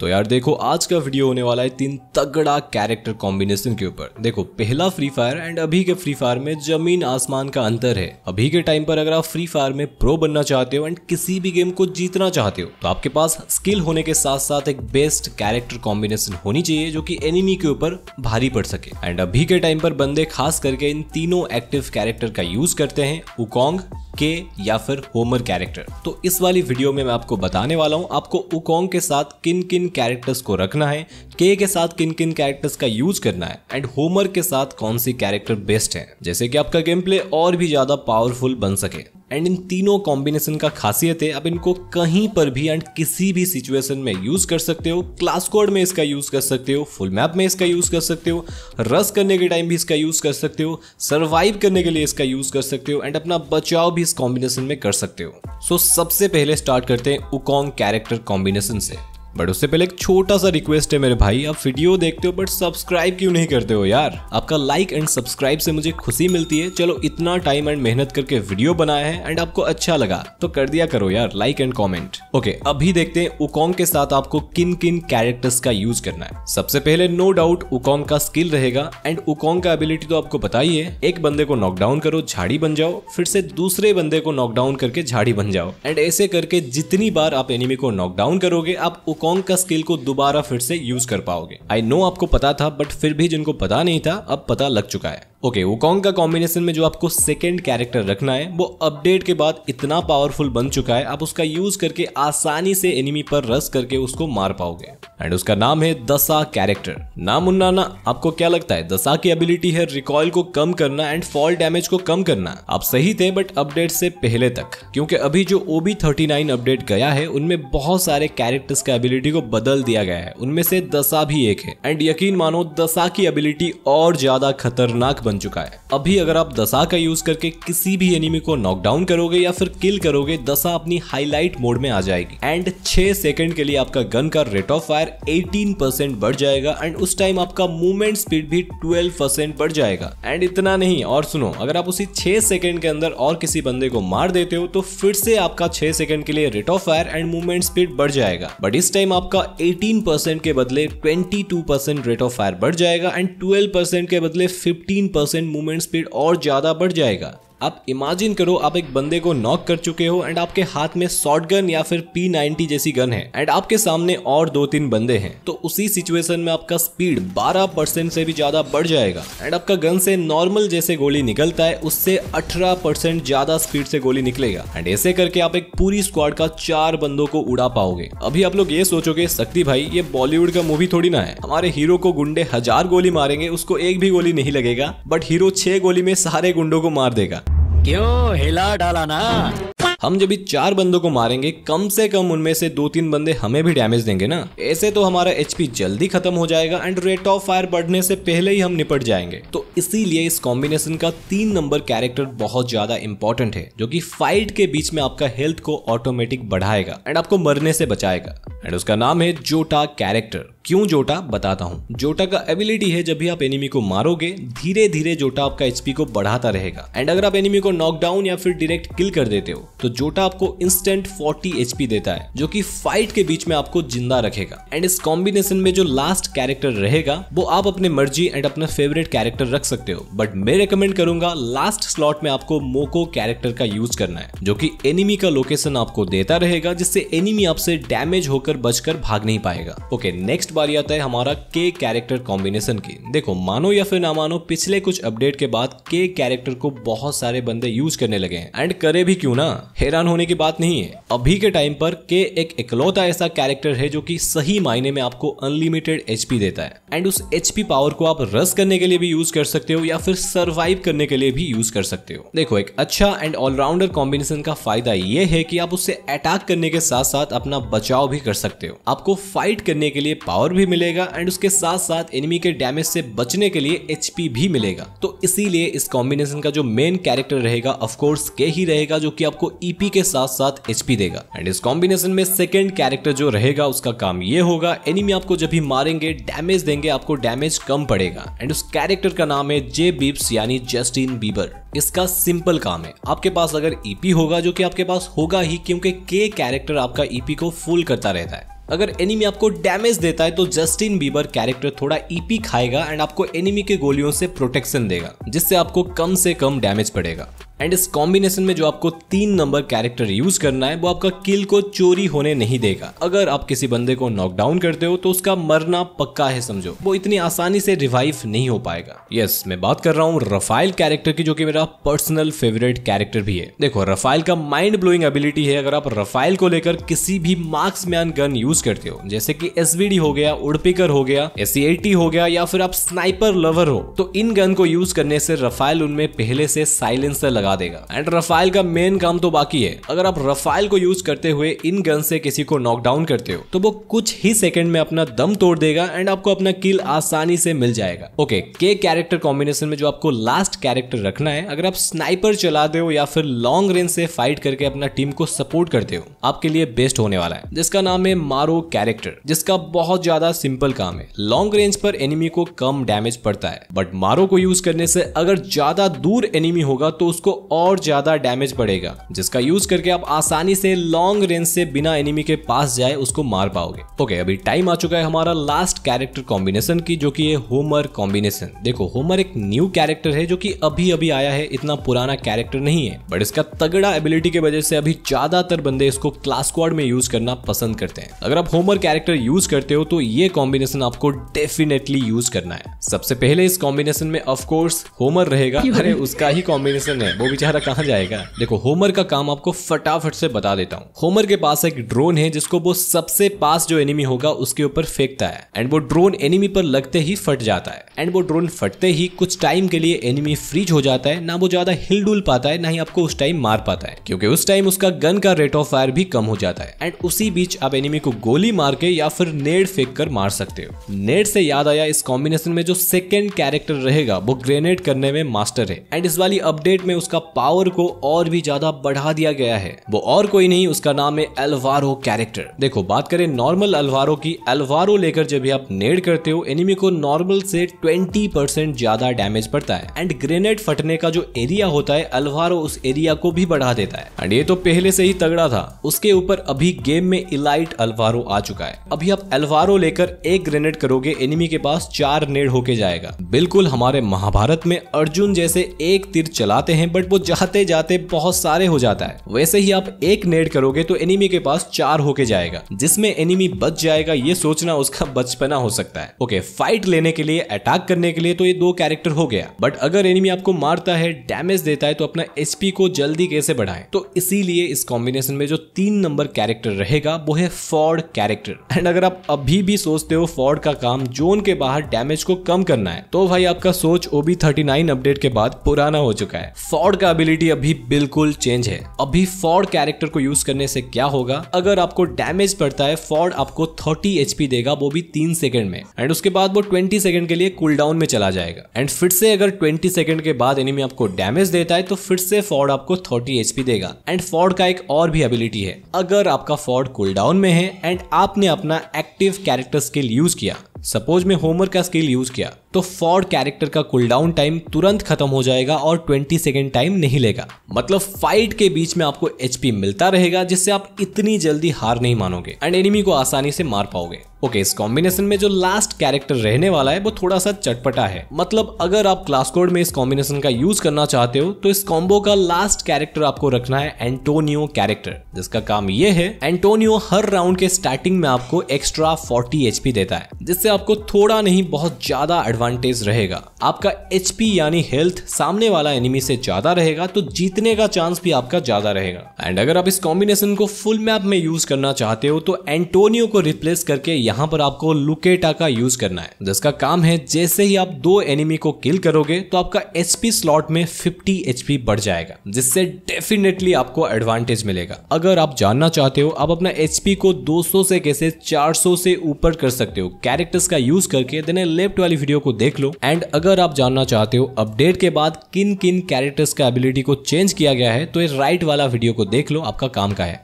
तो यार देखो आज का वीडियो होने वाला है तीन तगड़ा कैरेक्टर कॉम्बिनेशन के ऊपर देखो पहला फ्री फायर एंड अभी के फ्री फायर में जमीन आसमान का अंतर है अभी के टाइम पर अगर आप फ्री फायर में प्रो बनना चाहते हो एंड किसी भी गेम को जीतना चाहते हो तो आपके पास स्किल होने के साथ साथ एक बेस्ट कैरेक्टर कॉम्बिनेशन होनी चाहिए जो की एनिमी के ऊपर भारी पड़ सके एंड अभी के टाइम पर बंदे खास करके इन तीनों एक्टिव कैरेक्टर का यूज करते हैं उकोंग के या फिर होमर कैरेक्टर तो इस वाली वीडियो में मैं आपको बताने वाला हूं आपको उकोंग के साथ किन किन कैरेक्टर्स को रखना है के के साथ किन किन कैरेक्टर्स का यूज करना है एंड होमर के साथ कौन सी कैरेक्टर बेस्ट है जैसे कि आपका गेम प्ले और भी ज्यादा पावरफुल बन सके एंड इन तीनों कॉम्बिनेशन का खासियत है आप इनको कहीं पर भी एंड किसी भी सिचुएशन में यूज़ कर सकते हो क्लास कोड में इसका यूज़ कर सकते हो फुल मैप में इसका यूज़ कर सकते हो रस करने के टाइम भी इसका यूज़ कर सकते हो सर्वाइव करने के लिए इसका यूज़ कर सकते हो एंड अपना बचाव भी इस कॉम्बिनेशन में कर सकते हो सो so, सबसे पहले स्टार्ट करते हैं उकोंग कैरेक्टर कॉम्बिनेशन से बट उससे पहले एक छोटा सा रिक्वेस्ट है मेरे भाई आप वीडियो देखते हो बट सब्सक्राइब क्यों नहीं करते हो यार आपका लाइक एंड सब्सक्राइब से मुझे खुशी मिलती है चलो इतना टाइम एंड मेहनत करके वीडियो बनाया है एंड आपको अच्छा लगा तो कर दिया करो यार लाइक एंड कॉमेंट ओके अभी देखते हैं उकोंग के साथ आपको किन किन कैरेक्टर्स का यूज करना है सबसे पहले नो डाउट उकोंग का स्किल रहेगा एंड उकोंग का एबिलिटी तो आपको पता ही है एक बंदे को नॉकडाउन करो झाड़ी बन जाओ फिर से दूसरे बंदे को नॉकडाउन करके झाड़ी बन जाओ एंड ऐसे करके जितनी बार आप एनिमी को नॉकडाउन करोगे आप उकोंग कॉन्ग का स्किल को दोबारा फिर से यूज कर पाओगे आई नो आपको पता था बट फिर भी जिनको पता नहीं था अब पता लग चुका है ओके okay, का कॉम्बिनेशन में जो आपको सेकेंड कैरेक्टर रखना है वो अपडेट के बाद इतना पावरफुल बन चुका है आप उसका यूज करके आसानी से एनिमी पर रस करके उसको मार पाओगे एंड उसका नाम है दशा कैरेक्टर नाम ना आपको क्या लगता है दशा की एबिलिटी है रिकॉयल को कम करना एंड फॉल डैमेज को कम करना आप सही थे बट अपडेट से पहले तक क्योंकि अभी जो ओबी थर्टी नाइन अपडेट गया है उनमें बहुत सारे कैरेक्टर्स का एबिलिटी को बदल दिया गया है उनमें से दशा भी एक है एंड यकीन मानो दशा की एबिलिटी और ज्यादा खतरनाक बन बन चुका है अभी अगर आप दशा का यूज करके किसी भी एनिमी को नॉकडाउन करोगे या फिर किल करोगे दशा अपनी हाईलाइट मोड में आ जाएगी एंड छह सेकंड के लिए आपका गन का रेट ऑफ फायर 18% बढ़ जाएगा एंड उस टाइम आपका मूवमेंट स्पीड भी 12% बढ़ जाएगा एंड इतना नहीं और सुनो अगर आप उसी छह सेकंड के अंदर और किसी बंदे को मार देते हो तो फिर से आपका छह सेकंड के लिए rate of fire and movement speed बढ़ जाएगा बट इस टाइम आपका 18% के बदले 22% रेट ऑफ फायर बढ़ जाएगा एंड 12% के बदले 15 परसेंट मूवमेंट स्पीड और ज़्यादा बढ़ जाएगा आप इमेजिन करो आप एक बंदे को नॉक कर चुके हो एंड आपके हाथ में शॉर्ट गन या फिर पी नाइनटी जैसी गन है एंड आपके सामने और दो तीन बंदे हैं तो उसी सिचुएशन में आपका स्पीड 12 परसेंट से भी ज्यादा बढ़ जाएगा एंड आपका गन से नॉर्मल जैसे गोली निकलता है उससे 18 परसेंट ज्यादा स्पीड से गोली निकलेगा एंड ऐसे करके आप एक पूरी स्क्वाड का चार बंदों को उड़ा पाओगे अभी आप लोग ये सोचोगे शक्ति भाई ये बॉलीवुड का मूवी थोड़ी ना है हमारे हीरो को गुंडे हजार गोली मारेंगे उसको एक भी गोली नहीं लगेगा बट हीरो छह गोली में सारे गुंडों को मार देगा क्यों हिला डाला ना हम जब चार बंदों को मारेंगे कम से कम उनमें से दो तीन बंदे हमें भी डैमेज देंगे ना ऐसे तो हमारा एच जल्दी खत्म हो जाएगा एंड रेट ऑफ फायर बढ़ने से पहले ही हम निपट जाएंगे तो इसीलिए इस कॉम्बिनेशन का तीन नंबर कैरेक्टर बहुत ज्यादा इंपॉर्टेंट है जो कि फाइट के बीच में आपका हेल्थ को ऑटोमेटिक बढ़ाएगा एंड आपको मरने से बचाएगा एंड उसका नाम है जोटा कैरेक्टर क्यों जोटा बताता हूँ जोटा का एबिलिटी है जब भी आप एनिमी को मारोगे धीरे धीरे जोटा आपका एचपी को बढ़ाता रहेगा एंड अगर आप एनिमी को नॉकडाउन या फिर डायरेक्ट किल कर देते हो तो जोटा आपको इंस्टेंट 40 एचपी देता है जो कि फाइट के बीच में आपको जिंदा रखेगा एंड इस कॉम्बिनेशन में जो लास्ट कैरेक्टर रहेगा वो आप अपने मर्जी एंड अपना फेवरेट कैरेक्टर रख सकते हो बट मैं रिकमेंड करूंगा लास्ट स्लॉट में आपको मोको कैरेक्टर का यूज करना है जो की एनिमी का लोकेशन आपको देता रहेगा जिससे एनिमी आपसे डैमेज होकर बचकर भाग नहीं पाएगा ओके नेक्स्ट बारी आता है हमारा के कैरेक्टर कॉम्बिनेशन की देखो मानो या फिर ना मानो पिछले कुछ अपडेट के बाद के कैरेक्टर को बहुत सारे बंदे यूज करने लगे हैं एंड करे भी क्यों ना हैरान होने की बात नहीं है अभी के टाइम पर के एक इकलौता ऐसा कैरेक्टर है जो की सही मायने में आपको अनलिमिटेड एच देता है एंड उस एच पावर को आप रस करने के लिए भी यूज कर सकते हो या फिर सर्वाइव करने के लिए भी यूज कर सकते हो देखो एक अच्छा एंड ऑलराउंडर कॉम्बिनेशन का फायदा ये है कि आप उससे अटैक करने के साथ साथ अपना बचाव भी कर सकते हो आपको फाइट करने के लिए पावर पावर भी मिलेगा एंड उसके साथ साथ एनिमी के डैमेज से बचने के लिए एच भी मिलेगा तो इसीलिए इस कॉम्बिनेशन का जो मेन कैरेक्टर रहेगा ऑफकोर्स के ही रहेगा जो की आपको ईपी e के साथ साथ एच देगा एंड इस कॉम्बिनेशन में सेकेंड कैरेक्टर जो रहेगा उसका काम ये होगा एनिमी आपको जब भी मारेंगे डैमेज देंगे आपको डैमेज कम पड़ेगा एंड उस कैरेक्टर का नाम है जे बीब्स यानी जस्टिन बीबर इसका सिंपल काम है आपके पास अगर ईपी e होगा जो कि आपके पास होगा ही क्योंकि के कैरेक्टर आपका ईपी e को फुल करता रहता है अगर एनिमी आपको डैमेज देता है तो जस्टिन बीबर कैरेक्टर थोड़ा ईपी e खाएगा एंड आपको एनिमी के गोलियों से प्रोटेक्शन देगा जिससे आपको कम से कम डैमेज पड़ेगा एंड इस कॉम्बिनेशन में जो आपको तीन नंबर कैरेक्टर यूज करना है वो आपका किल को चोरी होने नहीं देगा अगर आप किसी बंदे को नॉकडाउन करते हो तो उसका मरना पक्का है समझो वो इतनी आसानी से रिवाइव नहीं हो पाएगा यस yes, मैं बात कर रहा हूँ रफाइल कैरेक्टर की जो कि मेरा पर्सनल फेवरेट कैरेक्टर भी है देखो रफाइल का माइंड ब्लोइंग एबिलिटी है अगर आप रफाइल को लेकर किसी भी मैन गन यूज करते हो जैसे की एस हो गया उड़पिकर हो गया एस e हो गया या फिर आप स्नाइपर लवर हो तो इन गन को यूज करने से रफाइल उनमें पहले से साइलेंसर लगा लगा देगा एंड रफाइल का मेन काम तो बाकी है अगर आप रफाइल को यूज करते हुए इन गन से किसी को नॉकडाउन करते हो तो वो कुछ ही सेकंड में अपना दम तोड़ देगा एंड आपको अपना किल आसानी से मिल जाएगा ओके के कैरेक्टर कॉम्बिनेशन में जो आपको लास्ट कैरेक्टर रखना है अगर आप स्नाइपर चला दे हो या फिर लॉन्ग रेंज से फाइट करके अपना टीम को सपोर्ट करते हो आपके लिए बेस्ट होने वाला है जिसका नाम है मारो कैरेक्टर जिसका बहुत ज्यादा सिंपल काम है लॉन्ग रेंज पर एनिमी को कम डैमेज पड़ता है बट मारो को यूज करने से अगर ज्यादा दूर एनिमी होगा तो उसको और ज्यादा डैमेज पड़ेगा जिसका यूज करके आप आसानी से लॉन्ग रेंज से बिना एनिमी के पास जाए उसको मार पाओगे ओके अभी टाइम आ चुका है हमारा लास्ट कैरेक्टर कॉम्बिनेशन की जो कि है होमर कॉम्बिनेशन देखो होमर एक न्यू कैरेक्टर है जो कि अभी अभी आया है इतना पुराना कैरेक्टर नहीं है बट इसका तगड़ा एबिलिटी के वजह से अभी ज्यादातर बंदे इसको क्लास स्क्वाड में यूज करना पसंद करते हैं अगर आप होमर कैरेक्टर यूज करते हो तो ये कॉम्बिनेशन आपको डेफिनेटली यूज करना है सबसे पहले इस कॉम्बिनेशन में ऑफकोर्स होमर रहेगा अरे उसका ही कॉम्बिनेशन है वो बेचारा कहाँ जाएगा देखो होमर का काम आपको फटाफट से बता देता हूँ होमर के पास एक ड्रोन है जिसको वो सबसे पास जो एनिमी होगा उसके ऊपर फेंकता है एंड वो ड्रोन एनिमी पर लगते ही फट जाता है एंड वो ड्रोन फटते ही कुछ टाइम के लिए एनिमी फ्रीज हो जाता है ना वो ज्यादा हिल डुल पाता है ना ही आपको उस टाइम मार पाता है क्योंकि उस टाइम उसका गन का रेट ऑफ फायर भी कम हो जाता है एंड उसी बीच आप एनिमी को गोली मार के या फिर नेड फेंक कर मार सकते हो नेड से याद आया इस कॉम्बिनेशन में जो सेकेंड कैरेक्टर रहेगा वो ग्रेनेड करने में मास्टर है एंड इस वाली अपडेट में उसका उसका पावर को और भी ज्यादा बढ़ा दिया गया है वो और कोई नहीं उसका नाम है अलवारो कैरेक्टर देखो बात करें नॉर्मल अलवारो की अलवारो लेकर जब आप नेड करते हो एनिमी को नॉर्मल से 20% ज्यादा डैमेज पड़ता है एंड ग्रेनेड फटने का जो एरिया होता है अलवारो उस एरिया को भी बढ़ा देता है एंड ये तो पहले से ही तगड़ा था उसके ऊपर अभी गेम में इलाइट अलवारो आ चुका है अभी आप अलवारो लेकर एक ग्रेनेड करोगे एनिमी के पास चार नेड होके जाएगा बिल्कुल हमारे महाभारत में अर्जुन जैसे एक तीर चलाते हैं बट टारगेट वो जाते जाते बहुत सारे हो जाता है वैसे ही आप एक नेट करोगे तो एनिमी के पास चार होके जाएगा जिसमें एनिमी बच जाएगा ये सोचना उसका बचपना हो सकता है ओके फाइट लेने के लिए अटैक करने के लिए तो ये दो कैरेक्टर हो गया बट अगर एनिमी आपको मारता है डैमेज देता है तो अपना एचपी को जल्दी कैसे बढ़ाए तो इसीलिए इस कॉम्बिनेशन में जो तीन नंबर कैरेक्टर रहेगा वो है फॉर्ड कैरेक्टर एंड अगर आप अभी भी सोचते हो फॉर्ड का काम जोन के बाहर डैमेज को कम करना है तो भाई आपका सोच ओबी थर्टी अपडेट के बाद पुराना हो चुका है फॉर्ड फोर्ड का एबिलिटी अभी बिल्कुल चेंज है अभी फोर्ड कैरेक्टर को यूज करने से क्या होगा अगर आपको डैमेज पड़ता है फोर्ड आपको थर्टी एच देगा वो भी तीन सेकंड में एंड उसके बाद वो ट्वेंटी सेकंड के लिए कूल डाउन में चला जाएगा एंड फिर से अगर ट्वेंटी सेकंड के बाद एनिमी आपको डैमेज देता है तो फिर से फोर्ड आपको थर्टी एच देगा एंड फोर्ड का एक और भी एबिलिटी है अगर आपका फोर्ड कूल डाउन में है एंड आपने अपना एक्टिव कैरेक्टर स्किल यूज किया सपोज मैं होमवर्क का स्किल यूज किया तो फॉर कैरेक्टर का कुलडाउन डाउन टाइम तुरंत खत्म हो जाएगा और 20 सेकेंड टाइम नहीं लेगा मतलब फाइट के बीच में आपको एचपी मिलता रहेगा जिससे आप इतनी जल्दी हार नहीं मानोगे एंड एनिमी को आसानी से मार पाओगे ओके okay, इस कॉम्बिनेशन में जो लास्ट कैरेक्टर रहने वाला है वो थोड़ा सा चटपटा है मतलब अगर आप क्लास कोड में इस कॉम्बिनेशन का यूज करना चाहते हो तो इस कॉम्बो का लास्ट कैरेक्टर आपको रखना है एंटोनियो कैरेक्टर जिसका काम ये है एंटोनियो हर राउंड के स्टार्टिंग में आपको एक्स्ट्रा 40 एच देता है जिससे आपको थोड़ा नहीं बहुत ज्यादा एडवांटेज रहेगा आपका एच यानी हेल्थ सामने वाला एनिमी से ज्यादा रहेगा तो जीतने का चांस भी आपका ज्यादा रहेगा एंड अगर आप इस कॉम्बिनेशन को फुल मैप में यूज करना चाहते हो तो एंटोनियो को रिप्लेस करके यहाँ पर आपको लुकेटा का यूज करना है जिसका काम है जैसे ही आप दो एनिमी को किल करोगे तो आपका एचपी स्लॉट में 50 एचपी बढ़ जाएगा जिससे डेफिनेटली आपको एडवांटेज मिलेगा अगर आप जानना चाहते हो आप अपना एचपी को 200 से कैसे 400 से ऊपर कर सकते हो कैरेक्टर्स का यूज करके देने लेफ्ट वाली वीडियो को देख लो एंड अगर आप जानना चाहते हो अपडेट के बाद किन किन कैरेक्टर्स का एबिलिटी को चेंज किया गया है तो ये राइट वाला वीडियो को देख लो आपका काम का है